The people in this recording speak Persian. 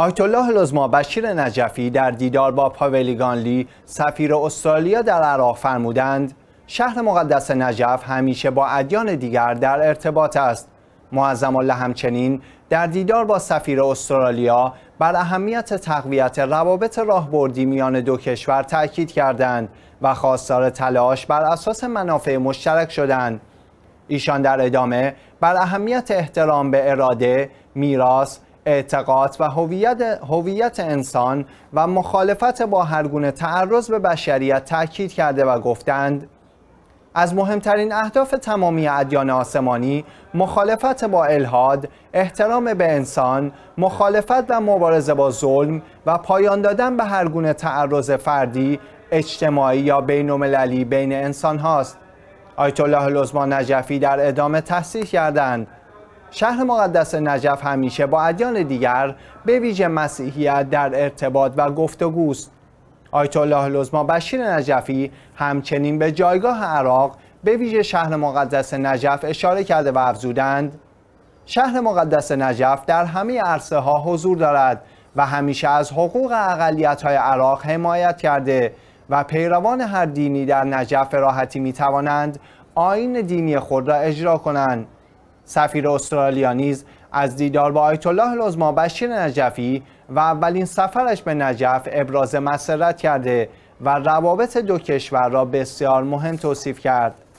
آیت الله لزما بشیر نجفی در دیدار با گانلی سفیر استرالیا در عراق فرمودند شهر مقدس نجف همیشه با ادیان دیگر در ارتباط است معظم الله همچنین در دیدار با سفیر استرالیا بر اهمیت تقویت روابط راهبردی میان دو کشور تاکید کردند و خواستار تلاش بر اساس منافع مشترک شدند ایشان در ادامه بر اهمیت احترام به اراده میراث اعتقاد و هویت انسان و مخالفت با هرگونه تعرض به بشریت تاکید کرده و گفتند از مهمترین اهداف تمامی ادیان آسمانی مخالفت با الهاد، احترام به انسان، مخالفت و مبارزه با ظلم و پایان دادن به هرگونه تعرض فردی، اجتماعی یا بین بین انسان هاست. آیت الله نجفی در ادامه تحصیل کردند شهر مقدس نجف همیشه با ادیان دیگر به ویژه مسیحیت در ارتباط و گفتگوست آیت الله لزما بشیر نجفی همچنین به جایگاه عراق به ویژه شهر مقدس نجف اشاره کرده و افزودند شهر مقدس نجف در همه عرصه ها حضور دارد و همیشه از حقوق اقلیت های عراق حمایت کرده و پیروان هر دینی در نجف راحتی می توانند آین دینی خود را اجرا کنند سفیر استرالیا نیز از دیدار با آیت الله العظما بشیر نجفی و اولین سفرش به نجف ابراز مسرت کرده و روابط دو کشور را بسیار مهم توصیف کرد